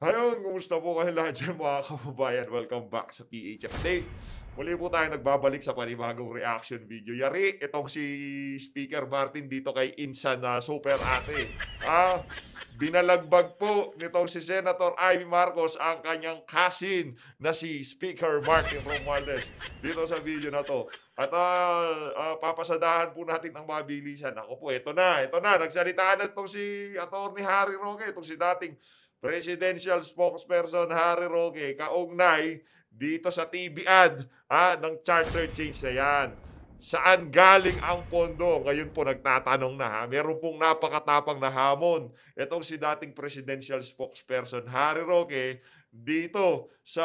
Ayun, kumusta po kayo lahat dyan mga kababayan? Welcome back sa PH Update. Muli po tayo nagbabalik sa panibagong reaction video. Yari, itong si Speaker Martin dito kay Insan na super ate. Ah, binalagbag po nitong si Senator Ivy Marcos ang kanyang kasin na si Speaker Martin Romualdez dito sa video na to. At uh, uh, papasadahan po natin ang mabilisan. Ako po, ito na, ito na. Nagsalita na itong si Atty. Harry Roque, itong si dating Presidential spokesperson Harry Roque, kaugnay dito sa TV ad ha, ng charter change na yan. Saan galing ang pondo? Ngayon po nagtatanong na ha. Meron pong napakatapang na hamon. Itong si dating presidential spokesperson Harry Roque dito sa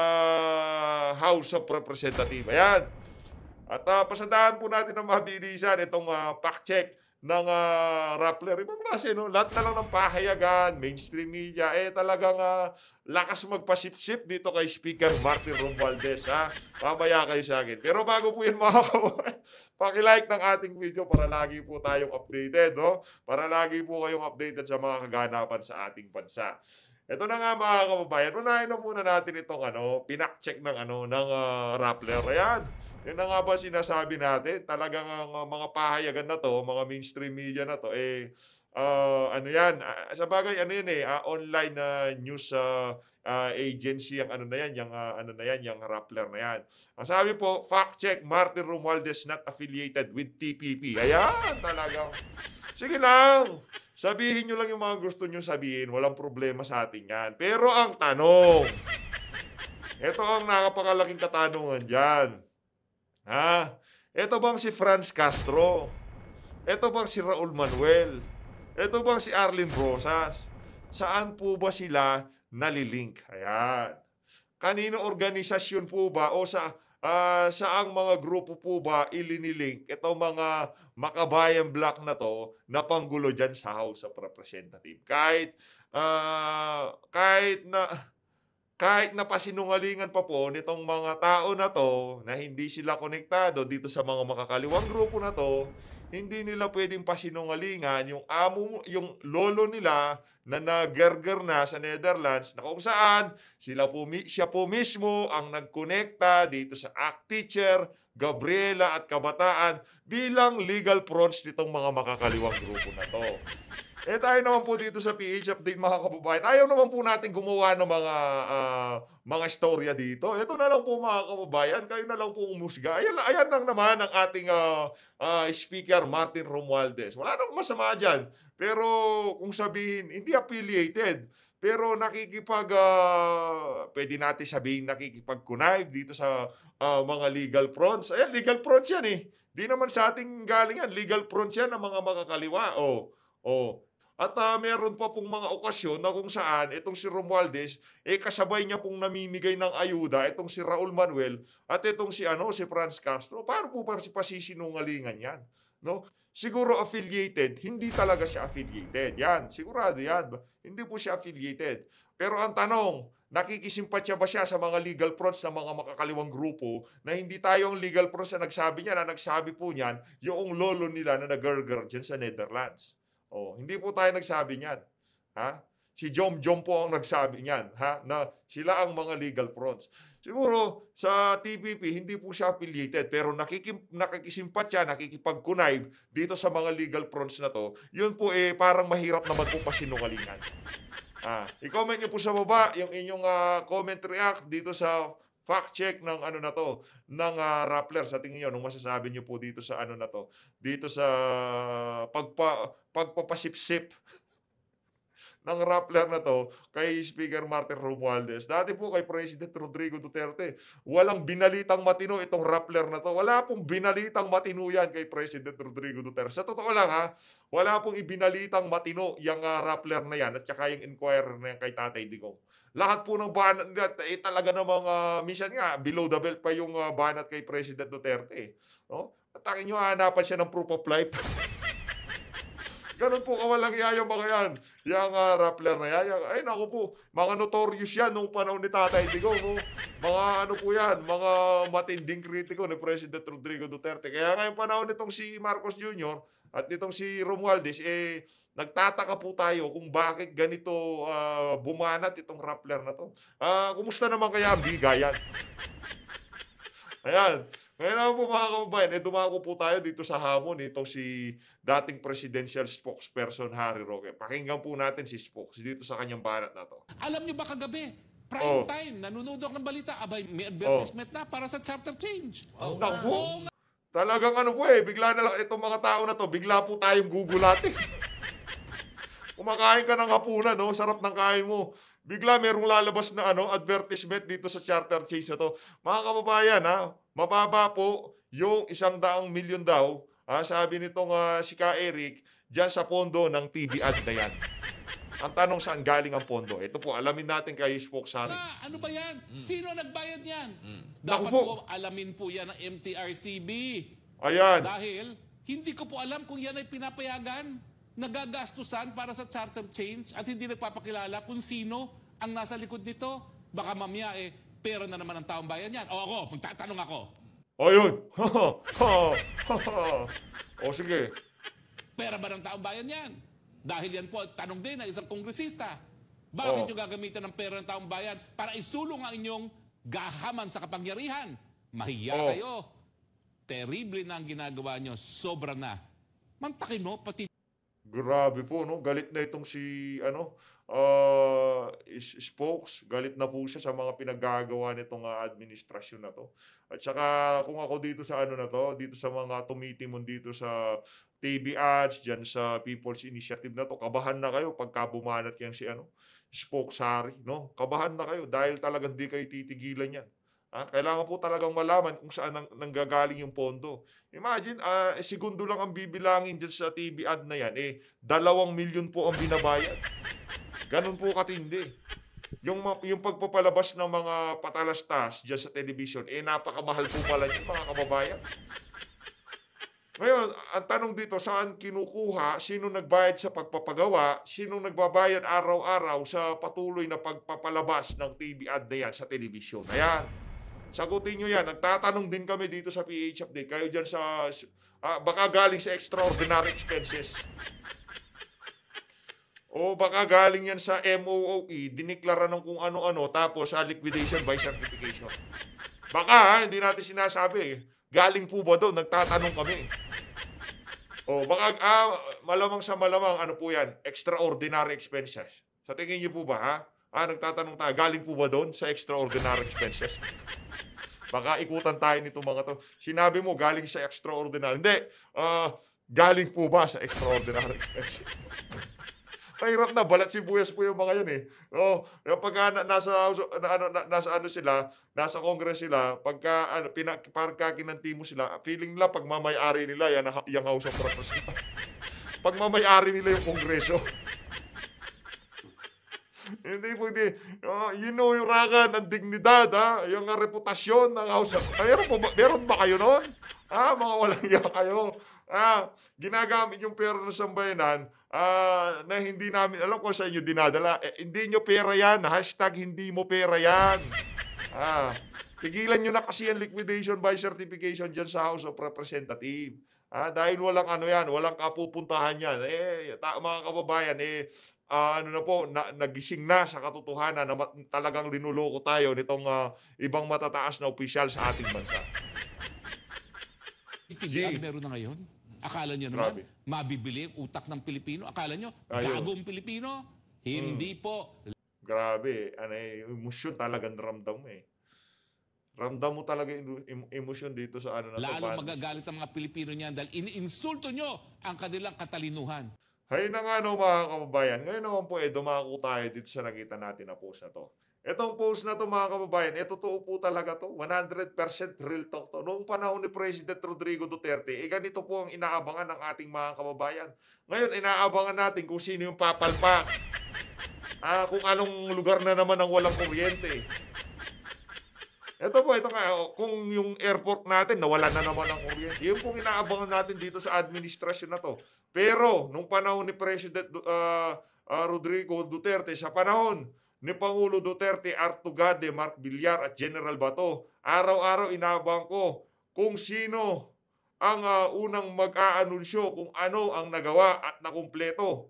House of Representatives. Ayan. At uh, pasandahan po natin ang mabilisan itong uh, fact check ng uh, Rappler. Ibang klase, no? Lahat na lang ng pahayagan, mainstream media, eh talagang uh, lakas magpasip-sip dito kay Speaker Martin Romualdez, ha? Pamaya kayo sa akin. Pero bago po yun, mga kawain, like ng ating video para lagi po tayong updated, no? Para lagi po kayong updated sa mga kaganapan sa ating bansa. Ito na nga mga kababayan, unahin na muna natin itong ano, pinak-check ng ano, ng uh, Rappler. Ayan, yun na nga ba sinasabi natin? Talagang ang uh, mga pahayagan na to, mga mainstream media na to, eh, uh, ano yan, uh, sa bagay, ano yan eh, uh, online uh, news uh, uh, agency ang ano na yan, yung uh, ano na yan, yung Rappler na yan. Ang sabi po, fact check, Martin Romualdez not affiliated with TPP. Ayan, talagang, sige lang. Sabihin nyo lang yung mga gusto nyo sabihin. Walang problema sa atin yan. Pero ang tanong, ito ang nakapakalaking katanungan dyan. Ha? Ito bang si Franz Castro? Ito bang si Raul Manuel? Ito bang si Arlene Rosas? Saan po ba sila nalilink? Ayan. Kanino organisasyon po ba o sa uh, saang mga grupo po ba ilinilink itong mga makabayan black na to na panggulo dyan sa House of Representative. Kahit, uh, kahit na kahit napasinungalingan pa po nitong mga tao na to na hindi sila konektado dito sa mga makakaliwang grupo na to, hindi nila pwedeng pasinungalingan yung amo yung lolo nila na nagerger na sa Netherlands na kung saan sila po, siya po mismo ang nagkonekta dito sa ACT teacher Gabriela at kabataan bilang legal fronts nitong mga makakaliwang grupo na to. Eh tayo naman po dito sa PH Update mga kababayan. Ayaw naman po natin gumawa ng mga uh, mga storya dito. Ito na lang po mga kababayan, kayo na lang po umusga. Ayan, ayan lang naman ang ating uh, uh, speaker Martin Romualdez. Wala nang masama dyan. Pero kung sabihin, hindi affiliated. Pero nakikipag, uh, pwede natin sabihin nakikipag dito sa uh, mga legal fronts. Ayan, legal fronts yan eh. Di naman sa ating galing yan. Legal fronts yan ng mga makakaliwa. O, oh, oh. At uh, meron pa pong mga okasyon na kung saan itong si Romualdez, eh kasabay niya pong namimigay ng ayuda itong si Raul Manuel at itong si ano si Franz Castro. Paano po ba si pasisinungalingan yan? No? siguro affiliated, hindi talaga siya affiliated. Yan, sigurado yan. Hindi po siya affiliated. Pero ang tanong, nakikisimpatya ba siya sa mga legal frauds ng mga makakaliwang grupo na hindi tayo ang legal frauds na nagsabi niya, na nagsabi po niyan, yung lolo nila na nagurgur dyan sa Netherlands. Oh, hindi po tayo nagsabi niyan. Ha? Si Jom Jom po ang nagsabi niyan, ha? Na sila ang mga legal frauds. Siguro sa TPP, hindi po siya affiliated pero nakikim, nakikisimpat siya, nakikipag dito sa mga legal fronts na to. Yun po eh parang mahirap na po Ah, i-comment niyo po sa baba yung inyong uh, comment react dito sa fact check ng ano na to ng uh, Rappler sa tingin niyo nung masasabi niyo po dito sa ano na to dito sa pagpa pagpapasipsip ng Rappler na to kay Speaker Martin Romualdez. Dati po kay President Rodrigo Duterte, walang binalitang matino itong Rappler na to. Wala pong binalitang matino yan kay President Rodrigo Duterte. Sa totoo lang ha, wala pong ibinalitang matino yung uh, Rappler na yan at saka yung inquirer na yan kay Tatay Digong. Lahat po ng banat, eh, talaga namang uh, ah, mission nga, below the belt pa yung uh, banat kay President Duterte. Eh, no? At akin nyo, hanapan siya ng proof of life. Ganun po kawalang iya yung mga yan. Yang uh, ah, rappler na yan. ay, naku po. Mga notorious yan nung panahon ni Tatay Digong. No? Mga ano po yan. Mga matinding kritiko ni President Rodrigo Duterte. Kaya ngayong panahon nitong si Marcos Jr. at nitong si Romualdez, eh, nagtataka po tayo kung bakit ganito uh, bumanat itong rappler na to. Uh, kumusta naman kaya ang bigayan? Ayan. Ngayon naman po mga kababayan, eh, dumako po tayo dito sa hamon nito si dating presidential spokesperson Harry Roque. Pakinggan po natin si Spokes dito sa kanyang banat na to. Alam niyo ba kagabi, prime oh. time, nanonood ako ng balita, abay, may advertisement oh. na para sa charter change. Oh, Naku! Wow. Na Talagang ano po eh, bigla na lang itong mga tao na to, bigla po tayong gugulatin. Kumakain ka ng hapunan, no? Oh, sarap ng kain mo bigla merong lalabas na ano, advertisement dito sa charter chase na to. Mga kababayan, ha, mababa po yung isang daang milyon daw, ha, sabi nitong uh, si Ka Eric, dyan sa pondo ng TV ad na yan. Ang tanong saan galing ang pondo? Ito po, alamin natin kay spokesman. Ah, ano ba yan? Mm. Sino nagbayad niyan? Mm. Dapat po. po alamin po yan ng MTRCB. Ayan. Dahil hindi ko po alam kung yan ay pinapayagan nagagastusan para sa charter change at hindi nagpapakilala kung sino ang nasa likod nito. Baka mamaya eh, pera na naman ang taong bayan yan. O ako, magtatanong ako. O yun. o sige. Pera ba ng taong bayan yan? Dahil yan po, tanong din ng isang kongresista. Bakit oh. yung gagamitin ng pera ng taong bayan para isulong ang inyong gahaman sa kapangyarihan? Mahiya oh. kayo. Terrible na ang ginagawa nyo. Sobra na. Mantakin mo, pati Grabe po, no? Galit na itong si, ano, uh, spokes. Galit na po siya sa mga pinagagawa nitong uh, administrasyon na to. At saka, kung ako dito sa ano na to, dito sa mga tumitimon dito sa TV ads, dyan sa People's Initiative na to, kabahan na kayo pagka bumanat yan si, ano, spokesari, no? Kabahan na kayo dahil talagang di kayo titigilan yan. Ah, kailangan po talagang malaman kung saan nang, nanggagaling yung pondo. Imagine, ah, eh, segundo lang ang bibilangin dyan sa TV ad na yan, eh, dalawang milyon po ang binabayad. Ganun po katindi. Yung, yung pagpapalabas ng mga patalastas dyan sa television, eh, napakamahal po pala yun, mga kababayan. Ngayon, ang tanong dito, saan kinukuha, sino nagbayad sa pagpapagawa, sino nagbabayad araw-araw sa patuloy na pagpapalabas ng TV ad na yan sa television. Ayan. Sagutin nyo yan. Nagtatanong din kami dito sa PH Update. Kayo dyan sa, uh, baka galing sa extraordinary expenses. O baka galing yan sa MOOE, diniklara ng kung ano-ano, tapos sa uh, liquidation by certification. Baka, ha, ah, hindi natin sinasabi. Eh. Galing po ba doon? Nagtatanong kami. O baka, ah, malamang sa malamang, ano po yan? Extraordinary expenses. Sa tingin niyo po ba, ha? Ah, nagtatanong tayo, galing po ba doon sa extraordinary expenses? Baka ikutan tayo nito mga to. Sinabi mo, galing sa extraordinary. Hindi, uh, galing po ba sa extraordinary expenses? Mahirap na, balat si Buyas po yung mga yan eh. Oh, no, pagka na, nasa, na, ano, na, nasa ano sila, nasa Congress sila, pagka ano, pina, ng timo sila, feeling nila mamay-ari nila yan, yung House of Representatives. mamay-ari nila yung Kongreso. Hindi po ah, know yung yinuyurakan ng dignidad, ha? Yung reputasyon ng House of... Ay, meron, po ba, meron ba kayo noon? Ah, mga walang iya kayo. Ah, ginagamit yung pera ng sambayanan ah, na hindi namin alam ko sa inyo dinadala. Eh, hindi nyo pera yan. Hashtag hindi mo pera yan. Ah, tigilan nyo na kasi ang liquidation by certification dyan sa House of Representatives. Ah, dahil walang ano yan, walang kapupuntahan yan. Eh, ta- mga kababayan, eh, uh, ano na po, na, nagising na sa katotohanan na talagang linuloko tayo nitong uh, ibang matataas na opisyal sa ating bansa. Itiglag meron na ngayon. Akala niyo naman, Grabe. mabibili utak ng Pilipino. Akala niyo, gagong Pilipino. Hindi hmm. po. Grabe. Ano, eh, emosyon talagang ramdam eh. Ramdam mo talaga yung emosyon dito sa ano na Lalo to, magagalit ang mga Pilipino niyan dahil iniinsulto nyo ang kanilang katalinuhan. Hay na nga no mga kababayan, ngayon naman po eh dumako tayo dito sa nakita natin na post na to. Itong post na to mga kababayan, eh totoo po talaga to, 100% real talk to. Noong panahon ni President Rodrigo Duterte, eh ganito po ang inaabangan ng ating mga kababayan. Ngayon inaabangan natin kung sino yung papalpak. Ah, kung anong lugar na naman ang walang kuryente. Ito po, ito nga, oh, kung yung airport natin, nawala na naman ang kuryente. yun pong inaabangan natin dito sa administrasyon na to. Pero, nung panahon ni President uh, uh, Rodrigo Duterte, sa panahon ni Pangulo Duterte, Artugade, Mark Villar at General Bato, araw-araw inaabang ko kung sino ang uh, unang mag-aanunsyo kung ano ang nagawa at nakumpleto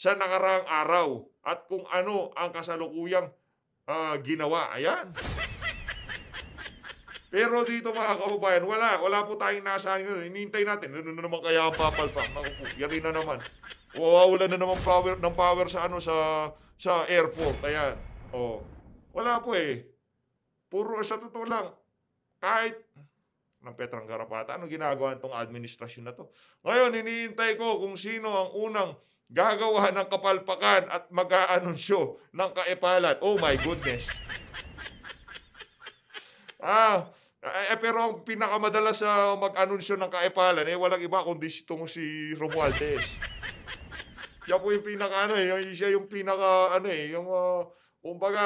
sa nakaraang araw at kung ano ang kasalukuyang uh, ginawa. Ayan. Pero dito mga kababayan, wala. Wala po tayong nasa ngayon. Inintay natin. Ano na naman kaya ang papalpak? Naku po, yari na naman. Wawala na naman power, ng power sa ano sa sa airport. Ayan. Oh. Wala po eh. Puro sa totoo lang. Kahit ng Petrang Garapata, ano ginagawa nitong administrasyon na to? Ngayon, iniintay ko kung sino ang unang gagawa ng kapalpakan at mag-aanunsyo ng kaepalan. Oh my goodness ah, eh, eh, pero ang pinakamadalas na mag-anunsyo ng kaepalan, eh, walang iba kundi itong si Romualdez. siya po yung pinaka, ano, eh, siya yung pinaka, ano eh, yung, uh, kumbaga,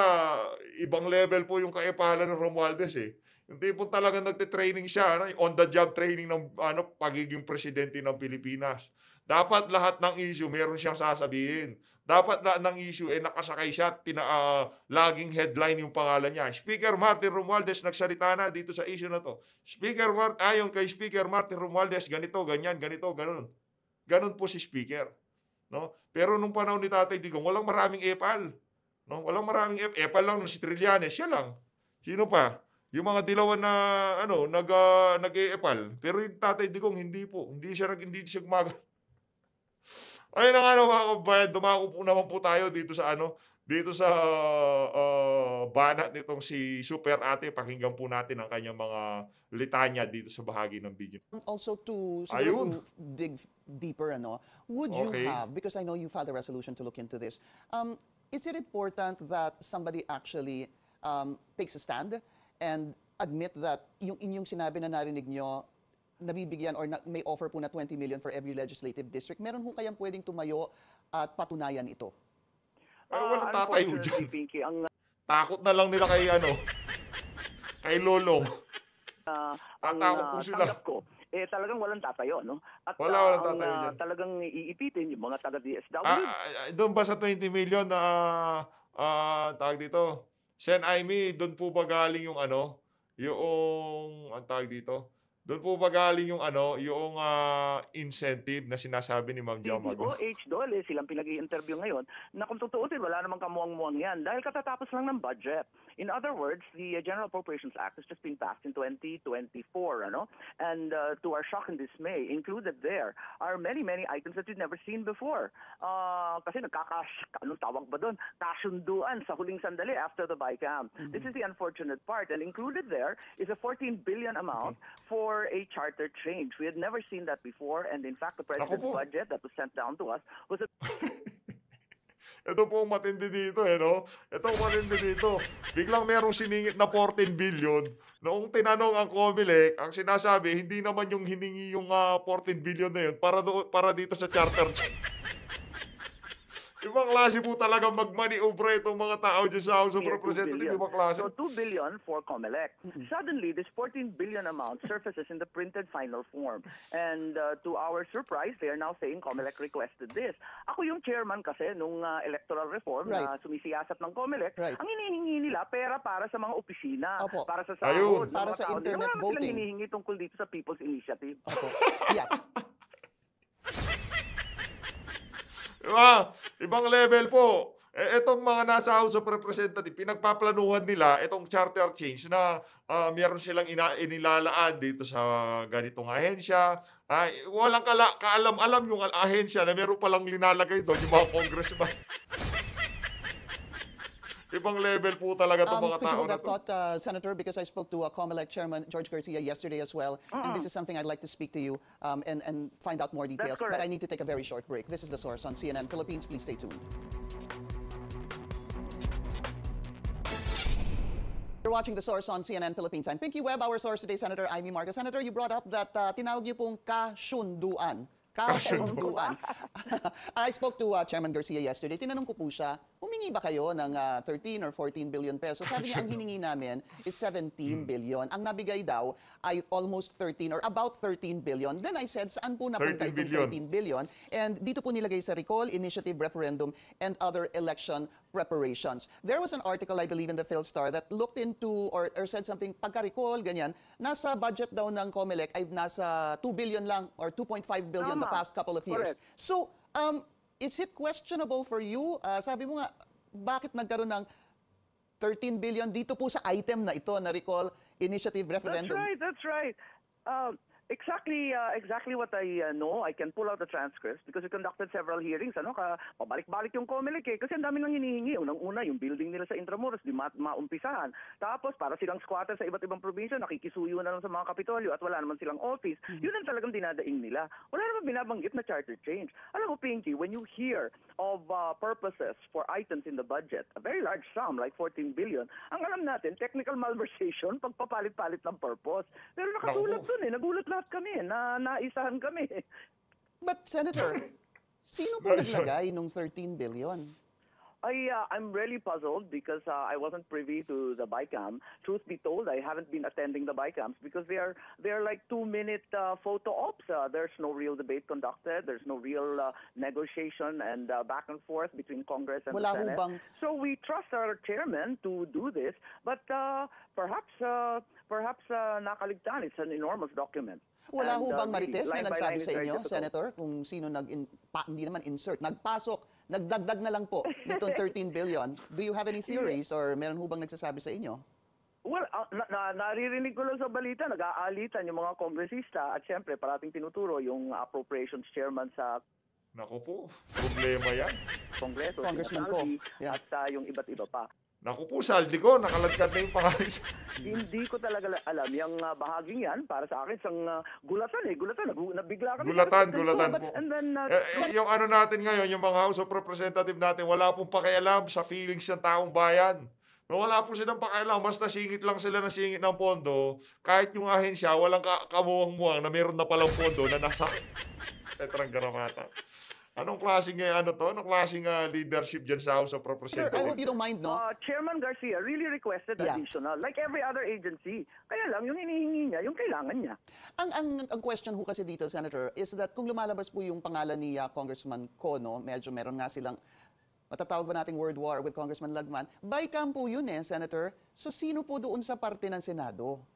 ibang level po yung kaepalan ng Romualdez eh. Yung tipong talaga nagte-training siya, ano, on the job training ng ano pagiging presidente ng Pilipinas. Dapat lahat ng issue meron siyang sasabihin. Dapat na nang issue ay eh, nakasakay siya at pina, uh, laging headline yung pangalan niya. Speaker Martin Romualdez nagsalita na dito sa issue na to. Speaker Martin, ayon kay Speaker Martin Romualdez, ganito, ganyan, ganito, ganun. Ganun po si Speaker. No? Pero nung panahon ni Tatay Digong, walang maraming epal. No? Walang maraming epal. Epal lang si Trillanes, siya lang. Sino pa? Yung mga dilawan na ano, nag uh, nag-eepal. Pero yung Tatay Digong hindi po. Hindi siya nag hindi siya gumagawa Ayun na nga no, mga kabayan, dumako po naman po tayo dito sa ano, dito sa uh, banat nitong si Super Ate, pakinggan po natin ang kanyang mga litanya dito sa bahagi ng video. Also to, to dig deeper, ano, would okay. you have, because I know you filed a resolution to look into this, um, is it important that somebody actually um, takes a stand and admit that yung inyong sinabi na narinig nyo nabibigyan or na, may offer po na 20 million for every legislative district, meron ho kayang pwedeng tumayo at patunayan ito? Ay, ah, walang tatayo dyan. Pinky, ang... Takot na lang nila kay, ano, kay Lolo. Uh, ang Tatakot po ah, sila. ko, eh talagang walang tatayo, no? At Wala, uh, walang tatayo ang, uh, talagang iipitin yung mga taga-DSW. Ah, doon ba sa 20 million na, uh, uh, tawag dito, Sen Aimee, doon po ba galing yung ano, yung, ang tawag dito, doon po ba galing yung ano, yung uh, incentive na sinasabi ni Ma'am Jao Magos? Oh, H. Dole, silang pinag-i-interview ngayon, na kung totoo tutuusin, wala namang kamuang-muang yan dahil katatapos lang ng budget. In other words, the uh, General Appropriations Act has just been passed in 2024, ano? And uh, to our shock and dismay, included there are many, many items that we've never seen before. Uh, kasi nagkakash, anong tawag ba doon? Kasunduan sa huling sandali after the BICAM. Mm-hmm. This is the unfortunate part. And included there is a 14 billion amount okay. for for a charter change. We had never seen that before, and in fact, the president's budget that was sent down to us was a... Ito po matindi dito eh, no? Ito matindi dito. Biglang merong siningit na 14 billion. Noong tinanong ang COMELEC, ang sinasabi, hindi naman yung hiningi yung uh, ah, 14 billion na yun para, do, para dito sa charter change. Ibang klase po talaga magmaniobra itong mga tao dyan sa House of yeah, Representatives. Ibang klase. So 2 billion for COMELEC. Mm-hmm. Suddenly, this 14 billion amount surfaces in the printed final form. And uh, to our surprise, they are now saying COMELEC requested this. Ako yung chairman kasi nung uh, electoral reform right. na sumisiyasat ng COMELEC. Right. Ang hinihingi nila, pera para sa mga opisina, Opo. para sa sahod, para sa internet voting. Wala silang hinihingi tungkol dito sa People's Initiative. Opo. Yeah. Diba? Ibang level po. E, etong mga nasa House of Representatives, pinagpaplanuhan nila itong charter change na uh, meron silang ina- inilalaan dito sa ganitong ahensya. Ay, walang kaalam-alam yung ahensya na meron palang linalagay doon yung mga congressman. ibang level po talaga itong um, mga tao na thought, uh, Senator, because I spoke to uh, COMELEC Chairman George Garcia yesterday as well, and this is something I'd like to speak to you um, and, and find out more details. But I need to take a very short break. This is The Source on CNN Philippines. Please stay tuned. You're watching The Source on CNN Philippines. I'm Pinky Webb, our source today, Senator Amy Marcos. Senator, you brought up that uh, tinawag niyo pong kasunduan Kasunduan. I spoke to uh, Chairman Garcia yesterday. Tinanong ko po siya, humingi ba kayo ng uh, 13 or 14 billion pesos? Sabi niya, ang hiningi namin is 17 hmm. billion. Ang nabigay daw ay almost 13 or about 13 billion. Then I said, saan po napunta 13 13 billion? And dito po nilagay sa recall, initiative, referendum, and other election reparations. There was an article, I believe, in the Philstar that looked into or, or said something, pagka-recall, ganyan, nasa budget daw ng COMELEC ay nasa 2 billion lang or 2.5 billion Tama. the past couple of years. Correct. So, um, is it questionable for you? Uh, sabi mo nga, bakit nagkaroon ng 13 billion dito po sa item na ito na recall initiative referendum? That's right, that's right. Um, Exactly, uh, exactly what I uh, know. I can pull out the transcripts because we conducted several hearings. Ano ka, pabalik-balik yung COMELEC eh. Kasi ang dami nang hinihingi. Unang-una, yung building nila sa Intramuros, di ma- maumpisahan. Tapos, para silang squatter sa iba't ibang probinsya, nakikisuyo na lang sa mga kapitolyo at wala naman silang office. Mm-hmm. Yun ang talagang dinadaing nila. Wala naman binabanggit na charter change. Alam mo, Pinky, when you hear of uh, purposes for items in the budget, a very large sum, like 14 billion, ang alam natin, technical malversation, pagpapalit-palit ng purpose. Pero nakasulat dun eh, nagulat lang lahat kami, na naisahan kami. But Senator, sino po naglagay 13 billion? I, uh, I'm really puzzled because uh, I wasn't privy to the BICAM. Truth be told, I haven't been attending the BICAMs because they are they are like two-minute uh, photo ops. Uh, there's no real debate conducted. There's no real uh, negotiation and uh, back and forth between Congress and Wala the Senate. Bang. So we trust our chairman to do this, but uh, perhaps uh, perhaps uh, nakaligtan. It's an enormous document. Wala And, ho uh, bang Marites na nagsabi sa inyo, Senator, kung sino nag pa, hindi naman insert, nagpasok, nagdagdag na lang po nitong 13 billion. Do you have any theories or meron ho bang nagsasabi sa inyo? Well, uh, na, na, naririnig ko lang sa balita, nag-aalitan yung mga kongresista at siyempre parating tinuturo yung appropriations chairman sa Nako po, problema yan. Kongreso, Congressman si yeah. at uh, yung iba't iba pa. Naku po, saldi ko, nakalagkat na yung pangalan. Hindi ko talaga alam. Yung ah, bahaging yan, para sa akin, isang ah, gulatan eh. Gulatan, nagu- nabigla kami. Gulatan, gulatan po. And then, ah, Eh, eh, yung ano natin ngayon, yung mga House of Representative natin, wala pong pakialam sa feelings ng taong bayan. No, wala po silang pakialam. Basta singit lang sila na singit ng pondo. Kahit yung ahensya, walang ka- kamuwang-muwang na meron na palang pondo na nasa Petrang Garamata. Anong klaseng eh, ano to? Anong klaseng uh, leadership dyan sa House of Representatives? Sir, I hope you don't mind, no? Uh, Chairman Garcia really requested yeah. additional, like every other agency. Kaya lang, yung hinihingi niya, yung kailangan niya. Ang, ang, ang question ho kasi dito, Senator, is that kung lumalabas po yung pangalan ni uh, Congressman no, medyo meron nga silang matatawag ba nating world war with Congressman Lagman, by campo yun eh, Senator. So sino po doon sa parte ng Senado?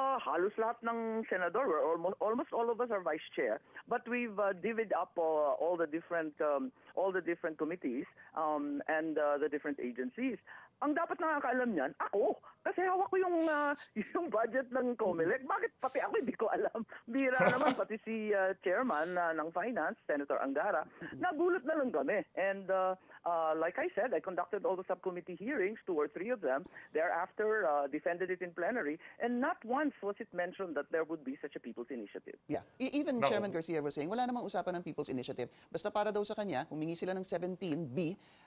uh, halos lahat ng senador, we're almost, almost all of us are vice chair. But we've uh, divvied up uh, all the different um, all the different committees um, and uh, the different agencies. Ang dapat na nakakaalam niyan, ako, kasi hawak ko yung uh, yung budget ng COMELEC. Bakit pati ako hindi ko alam? Bira naman pati si uh, chairman uh, ng finance, Senator Angara, mm-hmm. nabulot na lang kami. And uh, uh, like I said, I conducted all the subcommittee hearings, two or three of them. Thereafter, uh, defended it in plenary. And not once was it mentioned that there would be such a people's initiative. Yeah. E even no. Chairman Garcia was saying, wala namang usapan ng people's initiative. Basta para daw sa kanya, humingi sila ng 17B.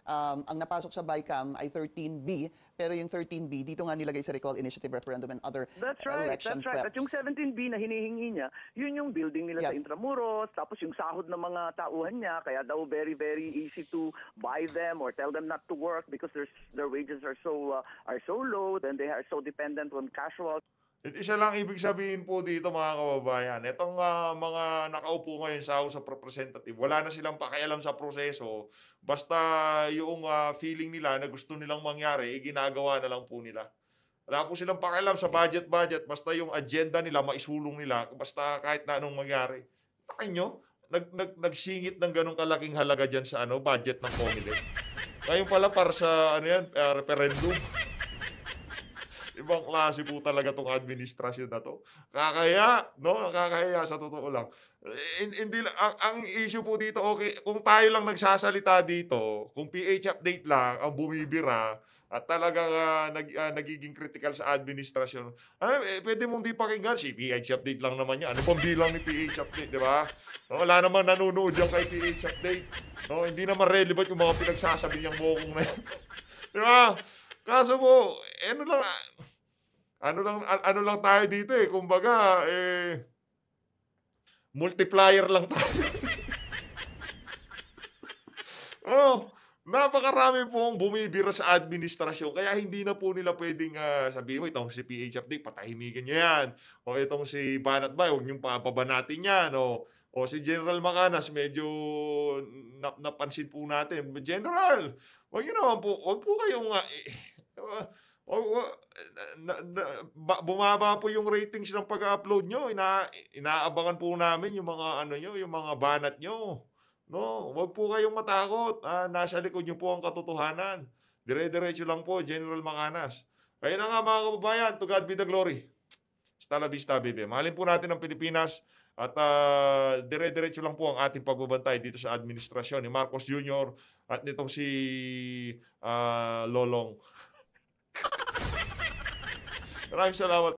Um, ang napasok sa BICAM ay 13B. Pero yung 13B, dito nga ni ilagay sa recall initiative referendum and other that's right, election That's right, that's right. At yung 17B na hinihingi niya, yun yung building nila yeah. sa Intramuros, tapos yung sahod ng mga tauhan niya, kaya daw very, very easy to buy them or tell them not to work because their, their wages are so, uh, are so low and they are so dependent on casual. It isa lang ibig sabihin po dito mga kababayan, itong uh, mga nakaupo ngayon sa House of Representatives, wala na silang pakialam sa proseso. Basta yung uh, feeling nila na gusto nilang mangyari, eh, ginagawa na lang po nila. Wala po silang pakialam sa budget-budget. Basta yung agenda nila, maisulong nila. Basta kahit na anong mangyari. Takin nyo, nag, nag, nagsingit ng ganong kalaking halaga dyan sa ano, budget ng Comelec. Ngayon pala para sa ano yan, uh, referendum. Ibang klase po talaga tong administrasyon na to. Kakaya, no? Kakaya sa totoo lang. Hindi ang, ang issue po dito okay, kung tayo lang nagsasalita dito, kung PH update lang ang bumibira, at talagang uh, nag, uh, nagiging critical sa administrasyon. Ano, eh, pwede mong di pakinggan. Si PH Update lang naman yan. Ano pang bilang ni PH Update, di ba? No, wala naman nanonood yan kay PH Update. No, hindi naman relevant yung mga pinagsasabi niyang bokong na yan. di ba? Kaso po, eh, ano lang, ah, ano lang, ano lang tayo dito eh. Kumbaga, eh, multiplier lang tayo. oh, Napakarami pong bumibira sa administrasyon. Kaya hindi na po nila pwedeng uh, sabihin mo, itong si PH Update, patahimikin niya yan. O itong si Banat Bay, huwag niyong papabanatin yan. O, o si General Macanas, medyo nap napansin po natin. General, huwag niyo naman po, huwag po kayong... Uh, eh, Oh, oh, na, na, ba, bumaba po yung ratings ng pag-upload nyo. Ina, inaabangan po namin yung mga ano nyo, yung mga banat nyo. No, wag po kayong matakot. Ah, nasa likod niyo po ang katotohanan. Dire-diretso lang po, General Macanas. Kaya na nga mga kababayan, to God be the glory. Hasta la vista, baby. Mahalin po natin ang Pilipinas at uh, dire-diretso lang po ang ating pagbabantay dito sa administrasyon ni Marcos Jr. at nitong si uh, Lolong. Maraming salamat.